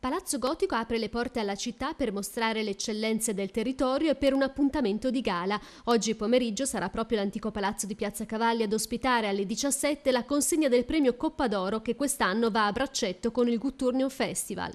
Palazzo Gotico apre le porte alla città per mostrare le eccellenze del territorio e per un appuntamento di gala. Oggi pomeriggio sarà proprio l'antico palazzo di Piazza Cavalli ad ospitare alle 17 la consegna del premio Coppa d'Oro che quest'anno va a braccetto con il Gutturnium Festival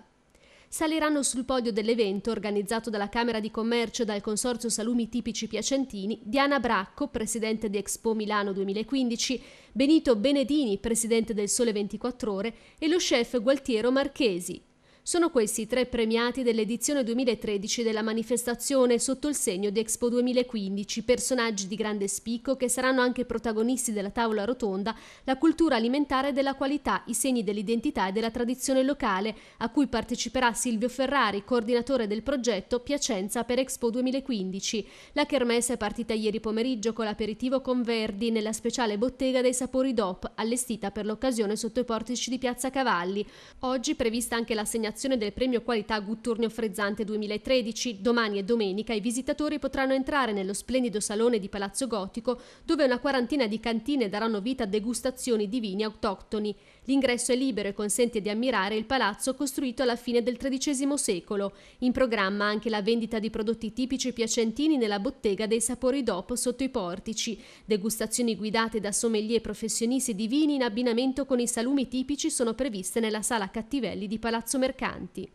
saliranno sul podio dell'evento organizzato dalla Camera di Commercio e dal Consorzio Salumi Tipici Piacentini Diana Bracco, presidente di Expo Milano 2015, Benito Benedini, presidente del Sole 24 Ore e lo chef Gualtiero Marchesi. Sono questi i tre premiati dell'edizione 2013 della manifestazione sotto il segno di Expo 2015, personaggi di grande spicco che saranno anche protagonisti della tavola rotonda La cultura alimentare della qualità, i segni dell'identità e della tradizione locale, a cui parteciperà Silvio Ferrari, coordinatore del progetto Piacenza per Expo 2015. La kermesse è partita ieri pomeriggio con l'aperitivo con Verdi nella speciale bottega dei sapori DOP, allestita per l'occasione sotto i portici di Piazza Cavalli. Oggi prevista anche l'assegnazione l'assegnazione del premio qualità Gutturnio Frezzante 2013, domani e domenica i visitatori potranno entrare nello splendido salone di Palazzo Gotico dove una quarantina di cantine daranno vita a degustazioni di vini autoctoni. L'ingresso è libero e consente di ammirare il palazzo costruito alla fine del XIII secolo. In programma anche la vendita di prodotti tipici piacentini nella bottega dei sapori dopo sotto i portici, degustazioni guidate da sommelier professionisti di vini in abbinamento con i salumi tipici sono previste nella sala Cattivelli di Palazzo Mercato praticanti.